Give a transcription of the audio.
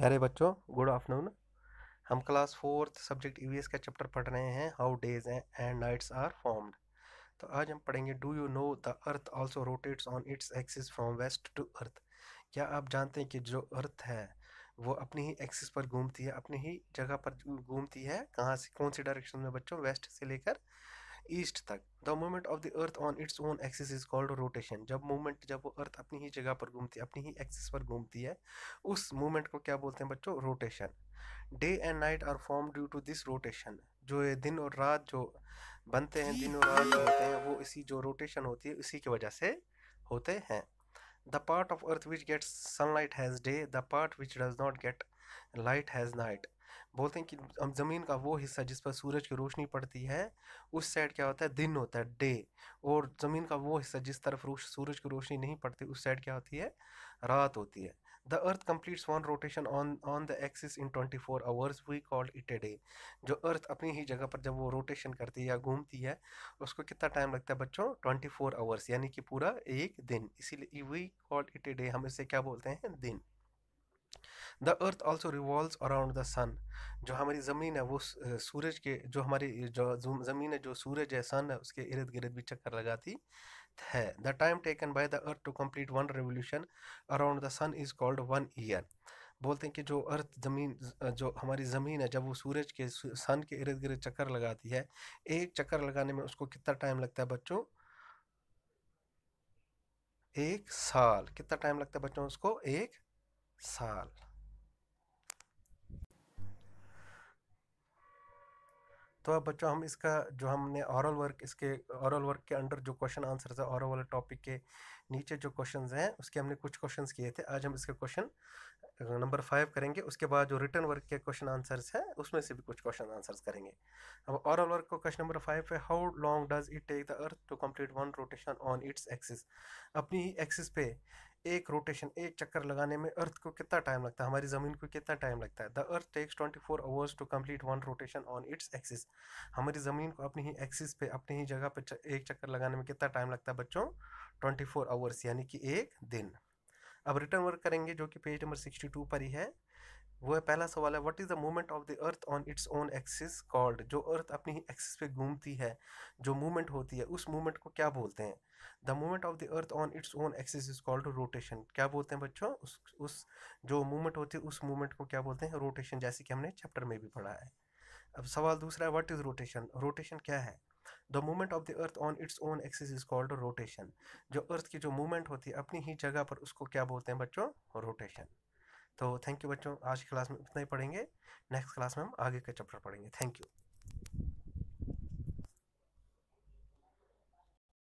प्यारे बच्चों good afternoon हम क्लास फोर्थ सब्जेक्ट ईवीएस का चैप्टर पढ़ रहे हैं how days and nights are formed तो आज हम पढ़ेंगे do you know the earth also rotates on its axis from west to earth क्या आप जानते हैं कि जो अर्थ है वो अपनी ही एक्सिस पर घूमती है अपनी ही जगह पर घूमती है कहाँ से कौन सी डायरेक्शन में बच्चों वेस्ट से लेकर ईस्ट तक the movement of the earth on its own axis is called rotation जब मूवमेंट जब वो अर्थ अपनी ही जगह पर घूमती है अपनी ही एक्सिस पर घूमती है उस मूवमेंट को क्या बोलते हैं बच्चों rotation day and night are form due to this rotation जो ये दिन और रात जो बनते हैं दिन और रात जो होते हैं वो इसी जो रोटेशन होती है इसी की वजह से होते हैं the part of earth which gets sunlight has day the part which does not get light has night बोलते हैं कि हम ज़मीन का वो हिस्सा जिस पर सूरज की रोशनी पड़ती है उस साइड क्या होता है दिन होता है डे और ज़मीन का वो हिस्सा जिस तरफ सूरज की रोशनी नहीं पड़ती उस साइड क्या होती है रात होती है the earth completes one rotation on on the axis in twenty four hours we called it a day जो अर्थ अपनी ही जगह पर जब वो रोटेशन करती है या घूमती है उसको कितना टाइम लगता है बच्चों ट्वेंटी फोर आवर्स यानी कि पूरा एक दिन इसीलिए we called it a day हम इसे क्या बोलते हैं दिन the earth also revolve around the sun जो हमारी ज़मीन है वो सूरज के जो हमारी जो ज़मीन है जो सूरज है सन है उसके इर्द गिर्द भी चक्कर लगाती है the time taken by the earth to complete one revolution around the sun is called one year बोलते हैं कि जो अर्थ ज़मीन जो हमारी ज़मीन है जब वो सूरज के सन के इर्द गिर्द चक्कर लगाती है एक चक्कर लगाने में उसको कितना टाइम लगता है बच्चों एक साल कितना टाइम लगता है बच्चों उसको एक साल तो अब बच्चों हम इसका जो हमने औरल वर्क इसके औरल वर्क के अंडर जो क्वेश्चन आंसर है औरल वाले टॉपिक के नीचे जो क्वेश्चन हैं उसके हमने कुछ क्वेश्चन किए थे आज हम इसके क्वेश्चन नंबर फाइव करेंगे उसके बाद जो रिटर्न वर्क के क्वेश्चन आंसर्स है उसमें से भी कुछ क्वेश्चन आंसर्स करेंगे अब औरल वर्क का क्वेश्चन नंबर फाइव है how long does it take the earth to complete one rotation on its axis अपनी एक्सिस पे एक रोटेशन एक चक्कर लगाने में अर्थ को कितना टाइम लगता है हमारी ज़मीन को कितना टाइम लगता है the earth takes twenty four hours to complete one rotation on its axis हमारी ज़मीन को अपनी ही एक्सिस पे अपनी ही जगह पे एक चक्कर लगाने में कितना टाइम लगता है बच्चों ट्वेंटी फोर आवर्स यानी कि एक दिन अब रिटर्न वर्क करेंगे जो कि पेज नंबर सिक्सटी टू पर ही है वो है पहला सवाल है what is the movement of the earth on its own axis called जो अर्थ अपनी ही एक्सिस पे घूमती है जो मूवमेंट होती है उस मूवमेंट को क्या बोलते हैं the movement of the earth on its own axis is called rotation क्या बोलते हैं बच्चों उस उस जो मूवमेंट होती है उस मूवमेंट को क्या बोलते हैं रोटेशन जैसे कि हमने चैप्टर में भी पढ़ा है अब सवाल दूसरा है व्हाट इज़ रोटेशन रोटेशन क्या है the movement of the earth on its own axis is called rotation जो अर्थ की जो मूवमेंट होती है अपनी ही जगह पर उसको क्या बोलते हैं बच्चों रोटेशन तो थैंक यू बच्चों आज की क्लास में इतना ही पढ़ेंगे नेक्स्ट क्लास में हम आगे का चैप्टर पढ़ेंगे थैंक यू